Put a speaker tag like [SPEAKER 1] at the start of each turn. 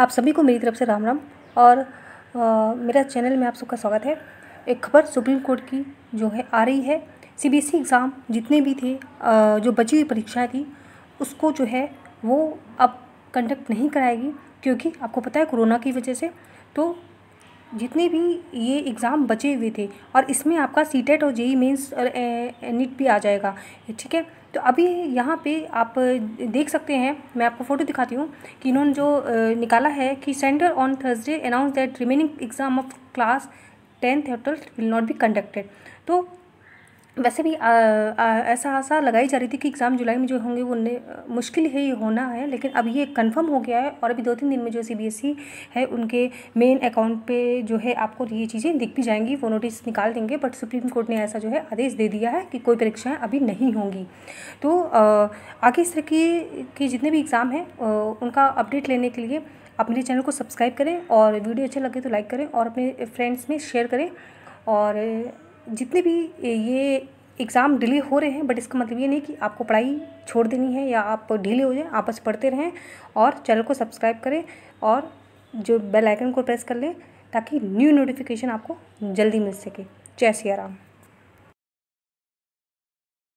[SPEAKER 1] आप सभी को मेरी तरफ से राम राम और आ, मेरा चैनल में आप सबका स्वागत है एक खबर सुप्रीम कोर्ट की जो है आ रही है सीबीएसई एग्ज़ाम जितने भी थे आ, जो बची हुई परीक्षाएँ थी उसको जो है वो अब कंडक्ट नहीं कराएगी क्योंकि आपको पता है कोरोना की वजह से तो जितने भी ये एग्ज़ाम बचे हुए थे और इसमें आपका सी टेट e और जेई मेन्स e e और नीट भी आ जाएगा ठीक है तो अभी यहाँ पे आप देख सकते हैं मैं आपको फ़ोटो दिखाती हूँ कि इन्होंने जो निकाला है कि centre on Thursday announce that remaining exam of class tenth twelfth will not be conducted तो वैसे भी आ, आ, ऐसा आशा लगाई जा रही थी कि एग्ज़ाम जुलाई में जो होंगे वो ने मुश्किल है ये होना है लेकिन अब ये कंफर्म हो गया है और अभी दो तीन दिन में जो सीबीएसई है उनके मेन अकाउंट पे जो है आपको ये चीज़ें दिख भी जाएंगी वो नोटिस निकाल देंगे बट सुप्रीम कोर्ट ने ऐसा जो है आदेश दे दिया है कि कोई परीक्षाएँ अभी नहीं होंगी तो आ, आगे इस तरह की के जितने भी एग्ज़ाम हैं उनका अपडेट लेने के लिए आप मेरे चैनल को सब्सक्राइब करें और वीडियो अच्छा लगे तो लाइक करें और अपने फ्रेंड्स में शेयर करें और जितने भी ये एग्ज़ाम डिले हो रहे हैं बट इसका मतलब ये नहीं कि आपको पढ़ाई छोड़ देनी है या आप डिले हो जाए आपस पढ़ते रहें और चैनल को सब्सक्राइब करें और जो बेल आइकन को प्रेस कर लें ताकि न्यू नोटिफिकेशन आपको जल्दी मिल सके जय सिया राम